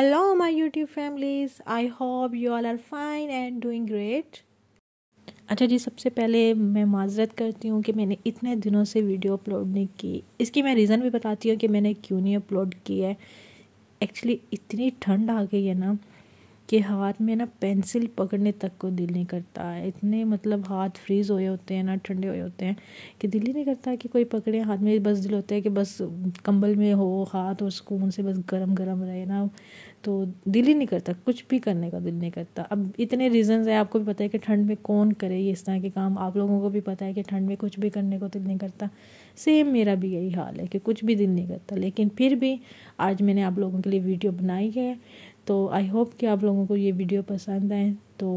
hello my YouTube families I hope you all are fine and doing great अच्छा जी सबसे पहले मैं माजरत करती हूँ कि मैंने इतने दिनों से वीडियो अपलोड नहीं की इसकी मैं रीज़न भी बताती हूँ कि मैंने क्यों नहीं अपलोड की है एक्चुअली इतनी ठंड आ गई है ना के हाथ में ना पेंसिल पकड़ने तक को दिल नहीं करता है इतने मतलब हाथ फ्रीज़ हुए होते हैं ना ठंडे हुए होते हैं कि दिल ही नहीं करता कि कोई पकड़े हाथ में बस दिल होता है कि बस कंबल में हो हाथ और सुकून से बस गरम गरम रहे ना तो दिल ही नहीं करता कुछ भी करने का दिल नहीं करता अब इतने रीज़न्स हैं आपको भी पता है कि ठंड में कौन करे ये इस तरह के काम आप लोगों को भी पता है कि ठंड में कुछ भी करने को दिल नहीं करता सेम मेरा भी यही हाल है कि कुछ भी दिल नहीं करता लेकिन फिर भी आज मैंने आप लोगों के लिए वीडियो बनाई है तो आई होप कि आप लोगों को ये वीडियो पसंद आए तो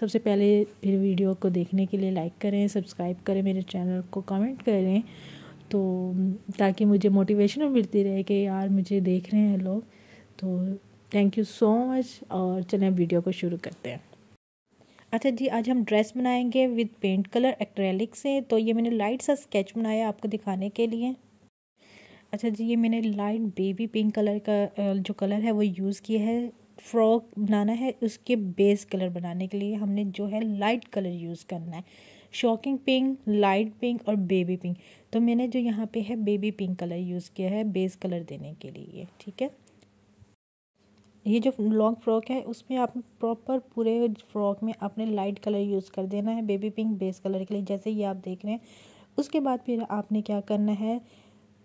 सबसे पहले फिर वीडियो को देखने के लिए लाइक करें सब्सक्राइब करें मेरे चैनल को कमेंट करें तो ताकि मुझे मोटिवेशन मिलती रहे कि यार मुझे देख रहे हैं लोग तो थैंक यू सो मच और चलें वीडियो को शुरू करते हैं अच्छा जी आज हम ड्रेस बनाएंगे विद पेंट कलर एक्रेलिक से तो ये मैंने लाइट सा स्केच बनाया आपको दिखाने के लिए अच्छा जी ये मैंने लाइट बेबी पिंक कलर का जो कलर है वो यूज़ किया है फ्रॉक बनाना है उसके बेस कलर बनाने के लिए हमने जो है लाइट कलर यूज़ करना है शॉकिंग पिंक लाइट पिंक और बेबी पिंक तो मैंने जो यहाँ पे है बेबी पिंक कलर यूज़ किया है बेस कलर देने के लिए ठीक है ये जो लॉन्ग फ्रॉक है उसमें आप प्रॉपर पूरे फ्रॉक में आपने लाइट कलर यूज़ कर देना है बेबी पिंक बेस कलर के लिए जैसे ये आप देख रहे हैं उसके बाद फिर आपने क्या करना है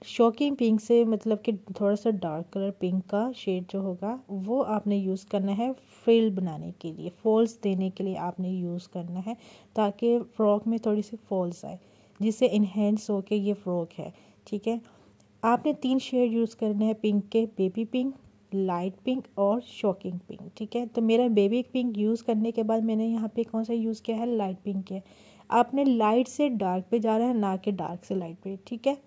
शॉकिंग पिंक से मतलब कि थोड़ा सा डार्क कलर पिंक का शेड जो होगा वो आपने यूज़ करना है फ्रिल बनाने के लिए फॉल्स देने के लिए आपने यूज़ करना है ताकि फ्रॉक में थोड़ी सी फॉल्स आए जिससे इन्हेंस हो के ये फ्रॉक है ठीक है आपने तीन शेड यूज़ करने हैं पिंक के बेबी पिंक लाइट पिंक और शॉकिंग पिंक ठीक है तो मेरा बेबी पिंक यूज़ करने के बाद मैंने यहाँ पे कौन सा यूज़ किया है लाइट पिंक किया आपने लाइट से डार्क पे जा रहा है ना कि डार्क से लाइट पे ठीक है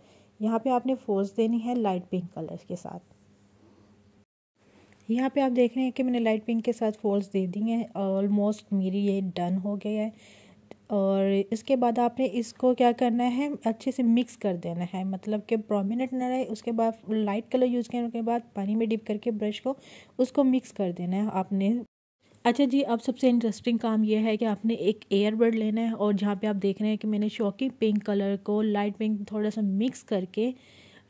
यहाँ पे आपने फोर्स देनी है लाइट पिंक कलर के साथ यहाँ पे आप देख रहे हैं कि मैंने लाइट पिंक के साथ फोर्स दे दी हैं ऑलमोस्ट मेरी ये डन हो गया है और इसके बाद आपने इसको क्या करना है अच्छे से मिक्स कर देना है मतलब कि प्रोमिनेंट ना रहे उसके बाद लाइट कलर यूज़ करने के बाद पानी में डिप करके ब्रश को उसको मिक्स कर देना है आपने अच्छा जी अब सबसे इंटरेस्टिंग काम यह है कि आपने एक एयरबड लेना है और जहाँ पे आप देख रहे हैं कि मैंने शॉकी पिंक कलर को लाइट पिंक थोड़ा सा मिक्स करके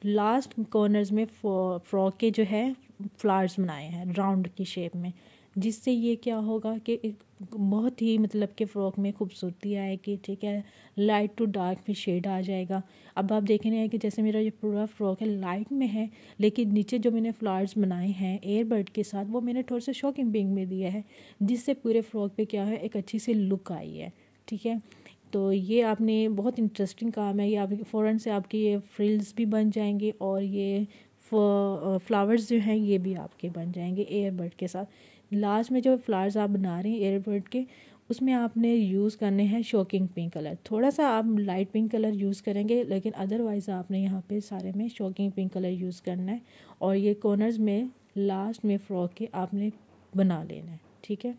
लास्ट कॉर्नर्स में फ्रॉक के जो है फ्लावर्स बनाए हैं राउंड की शेप में जिससे ये क्या होगा कि एक बहुत ही मतलब के फ़्रॉक में खूबसूरती आएगी ठीक है लाइट टू डार्क में शेड आ जाएगा अब आप देख रहे हैं कि जैसे मेरा ये पूरा फ्रॉक है लाइट में है लेकिन नीचे जो मैंने फ्लावर्स बनाए हैं एयरबर्ड के साथ वो मैंने थोड़े से शॉकिंग बिंग में दिया है जिससे पूरे फ्रॉक पर क्या है एक अच्छी सी लुक आई है ठीक है तो ये आपने बहुत इंटरेस्टिंग काम है ये आप फ़ौरन से आपके ये फ्रिल्स भी बन जाएंगे और ये फ्लावर्स जो हैं ये भी आपके बन जाएंगे एयरबर्ड के साथ लास्ट में जो फ्लावर्स आप बना रहे हैं एयरबर्ड के उसमें आपने यूज़ करने हैं शॉकिंग पिंक कलर थोड़ा सा आप लाइट पिंक कलर यूज़ करेंगे लेकिन अदरवाइज़ आपने यहाँ पे सारे में शॉकिंग पिंक कलर यूज़ करना है और ये कॉर्नर्स में लास्ट में फ्रॉक के आपने बना लेना है ठीक है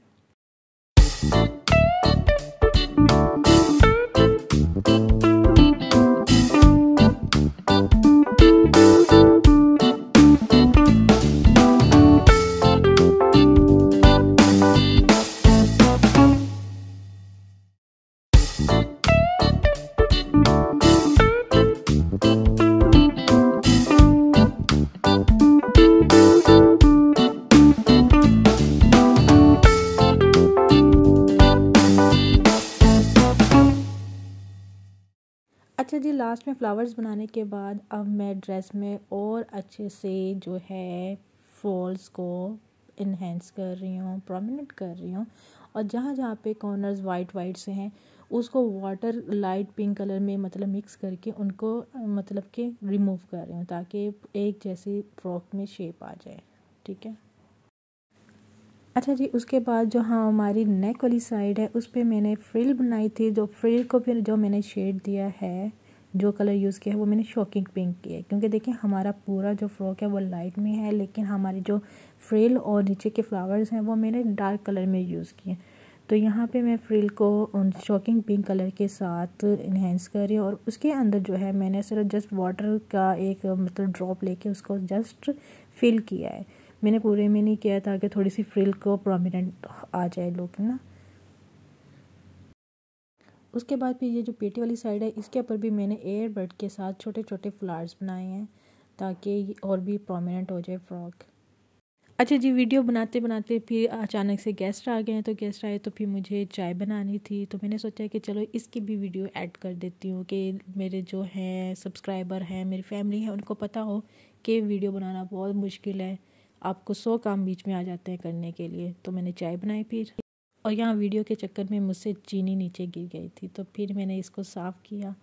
अच्छा जी लास्ट में फ्लावर्स बनाने के बाद अब मैं ड्रेस में और अच्छे से जो है फॉल्स को इन्हेंस कर रही हूँ प्रोमिनेंट कर रही हूँ और जहाँ जहाँ पे कॉर्नर्स वाइट वाइट से हैं उसको वाटर लाइट पिंक कलर में मतलब मिक्स करके उनको मतलब के रिमूव कर रही हूँ ताकि एक जैसी फ्रॉक में शेप आ जाए ठीक है अच्छा जी उसके बाद जो हाँ हमारी नेक वाली साइड है उस पर मैंने फ्रिल बनाई थी जो फ्रिल को फिर जो मैंने शेड दिया है जो कलर यूज़ किया है वो मैंने शॉकिंग पिंक किया है क्योंकि देखिए हमारा पूरा जो फ्रॉक है वो लाइट में है लेकिन हमारे जो फ्रिल और नीचे के फ्लावर्स हैं वो मैंने डार्क कलर में यूज़ किए तो यहाँ पे मैं फ्रिल को शॉकिंग पिंक कलर के साथ इन्हेंस करी और उसके अंदर जो है मैंने सिर्फ जस्ट वाटर का एक मतलब ड्रॉप लेके उसको जस्ट फिल किया है मैंने पूरे में नहीं किया ताकि थोड़ी सी फ्रिल को प्रोमिनेंट आ जाए लुक ना उसके बाद फिर ये जो पेटी वाली साइड है इसके ऊपर भी मैंने एयर बर्ड के साथ छोटे छोटे फ्लावर्स बनाए हैं ताकि और भी प्रोमिनेंट हो जाए फ्रॉक अच्छा जी वीडियो बनाते बनाते फिर अचानक से गेस्ट आ गए हैं तो गेस्ट आए तो फिर मुझे चाय बनानी थी तो मैंने सोचा कि चलो इसकी भी वीडियो ऐड कर देती हूँ कि मेरे जो हैं सब्सक्राइबर हैं मेरी फैमिली है उनको पता हो कि वीडियो बनाना बहुत मुश्किल है आपको सौ काम बीच में आ जाते हैं करने के लिए तो मैंने चाय बनाई फिर और यहाँ वीडियो के चक्कर में मुझसे चीनी नीचे गिर गई थी तो फिर मैंने इसको साफ़ किया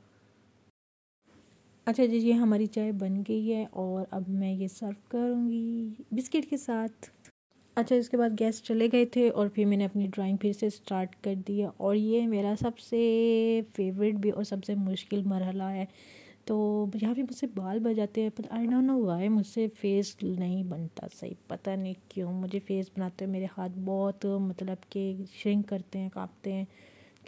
अच्छा जी ये हमारी चाय बन गई है और अब मैं ये सर्व करूँगी बिस्किट के साथ अच्छा इसके बाद गैस चले गए थे और फिर मैंने अपनी ड्राइंग फिर से स्टार्ट कर दी है और ये मेरा सबसे फेवरेट भी और सबसे मुश्किल मरहला है तो यहाँ पे मुझसे बाल बच जाते हैं पर आई डोंट नो वाई मुझसे फेस नहीं बनता सही पता नहीं क्यों मुझे फेस बनाते हुए मेरे हाथ बहुत मतलब कि श्रिंक करते हैं काँपते हैं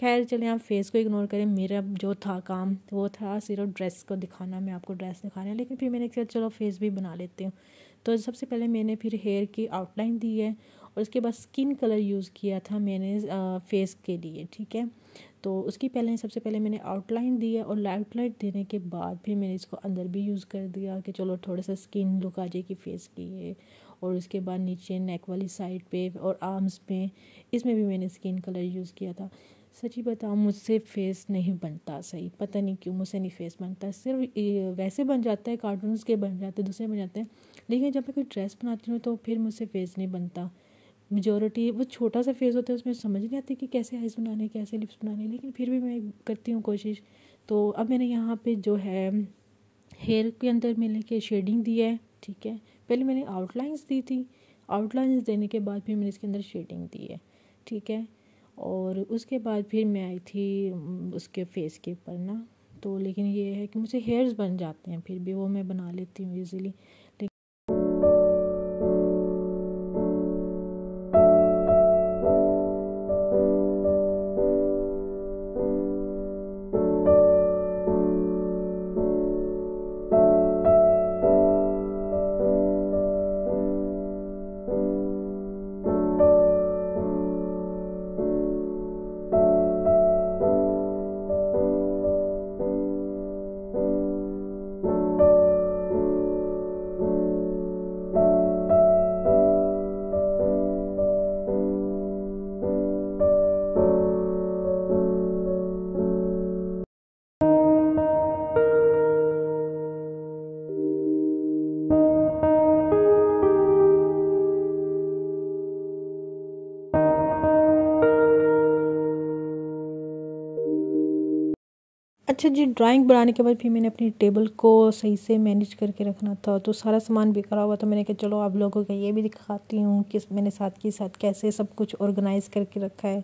खैर चले आप फेस को इग्नोर करें मेरा जो था काम वो था सिर्फ ड्रेस को दिखाना मैं आपको ड्रेस दिखाना लेकिन फिर मैंने कहा चलो फेस भी बना लेती हूँ तो सबसे पहले मैंने फिर हेयर की आउटलाइन दी है और इसके बाद स्किन कलर यूज़ किया था मैंने फेस के लिए ठीक है तो उसकी पहले सबसे पहले मैंने आउटलाइन दिया और आउटलाइन देने के बाद फिर मैंने इसको अंदर भी यूज़ कर दिया कि चलो थोड़ा सा स्किन लुक आ जाएगी फेस की ये और उसके बाद नीचे नेक वाली साइड पे और आर्म्स पे इसमें भी मैंने स्किन कलर यूज़ किया था सच्ची बताओ मुझसे फेस नहीं बनता सही पता नहीं क्यों मुझसे नहीं फेस बनता सिर्फ वैसे बन जाता है कार्टून के बन जाते दूसरे बन जाते हैं लेकिन जब मैं कोई ड्रेस बनाती हूँ तो फिर मुझसे फेस नहीं बनता मेजोरिटी वो छोटा सा फेस होता है उसमें समझ नहीं आती कि कैसे आइज़ बनाने कैसे लिप्स बनाने लेकिन फिर भी मैं करती हूँ कोशिश तो अब मैंने यहाँ पे जो है हेयर के अंदर मैंने के शेडिंग दी है ठीक है पहले मैंने आउटलाइंस दी थी आउटलाइंस देने के बाद फिर मैंने इसके अंदर शेडिंग दी है ठीक है और उसके बाद फिर मैं आई थी उसके फेस के ऊपर ना तो लेकिन ये है कि मुझे हेयर्स बन जाते हैं फिर भी वो मैं बना लेती हूँ ईज़िली अच्छा जी ड्राइंग बनाने के बाद फिर मैंने अपनी टेबल को सही से मैनेज करके रखना था तो सारा सामान बिखरा हुआ तो मैंने कहा चलो आप लोगों को ये भी दिखाती हूँ कि मैंने साथ के साथ कैसे सब कुछ ऑर्गेनाइज करके रखा है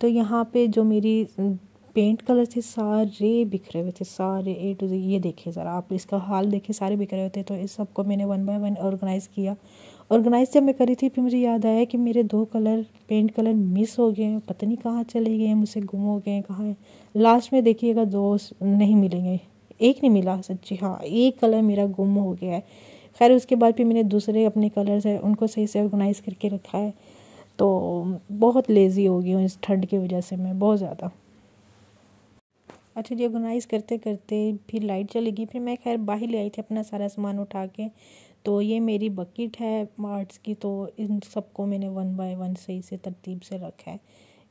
तो यहाँ पे जो मेरी पेंट कलर थे सारे बिखरे हुए थे सारे ए टू जी ये देखिए ज़रा आप इसका हाल देखिए सारे बिखरे हुए थे तो इस सबको मैंने वन बाय वन ऑर्गेनाइज़ किया ऑर्गेनाइज़ जब मैं करी थी फिर मुझे याद आया कि मेरे दो कलर पेंट कलर मिस हो गए हैं पता नहीं कहाँ चले गए हैं मुझसे गुम हो गए हैं कहाँ है लास्ट में देखिएगा दो नहीं मिलेंगे एक नहीं मिला सच्ची हाँ एक कलर मेरा गुम हो गया है खैर उसके बाद फिर मैंने दूसरे अपने कलर्स हैं उनको सही से ऑर्गेनाइज़ करके रखा है तो बहुत लेज़ी हो गई हूँ इस ठंड की वजह से मैं बहुत ज़्यादा अच्छा जी ऑर्गेनाइज़ करते करते फिर लाइट चली गई फिर मैं खैर बाहर ले आई थी अपना सारा सामान उठा के तो ये मेरी बकेट है आर्ट्स की तो इन सबको मैंने वन बाय वन सही से तरतीब से रखा है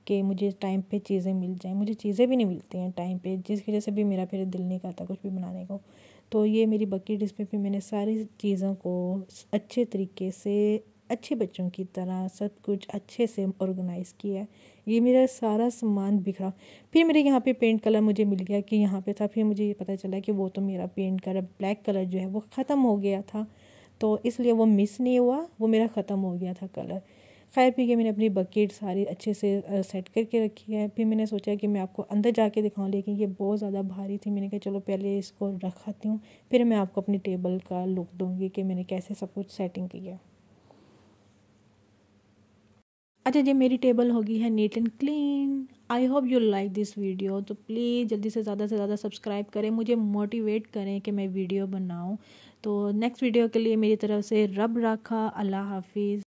कि मुझे टाइम पे चीज़ें मिल जाएं मुझे चीज़ें भी नहीं मिलती हैं टाइम पे जिस वजह से भी मेरा फिर दिल नहीं करता कुछ भी बनाने को तो ये मेरी बकेट इस पर भी मैंने सारी चीज़ों को अच्छे तरीके से अच्छे बच्चों की तरह सब कुछ अच्छे से ऑर्गेनाइज़ किया ये मेरा सारा सामान बिखरा फिर मेरे यहाँ पे पेंट कलर मुझे मिल गया कि यहाँ पे था फिर मुझे ये पता चला कि वो तो मेरा पेंट कलर ब्लैक कलर जो है वो ख़त्म हो गया था तो इसलिए वो मिस नहीं हुआ वो मेरा ख़त्म हो गया था कलर खैर फिर ये मैंने अपनी बकेट सारी अच्छे से सेट करके रखी है फिर मैंने सोचा कि मैं आपको अंदर जाके दिखाऊं लेकिन ये बहुत ज़्यादा भारी थी मैंने कहा चलो पहले इसको रखाती हूँ फिर मैं आपको अपनी टेबल का लुक दूँगी कि मैंने कैसे सब कुछ सेटिंग किया अच्छा जी मेरी टेबल होगी है neat and clean I hope you like this video तो प्लीज़ जल्दी से ज़्यादा से ज़्यादा सब्सक्राइब करें मुझे मोटिवेट करें कि मैं वीडियो बनाऊं तो नेक्स्ट वीडियो के लिए मेरी तरफ से रब रखा अल्लाह हाफिज़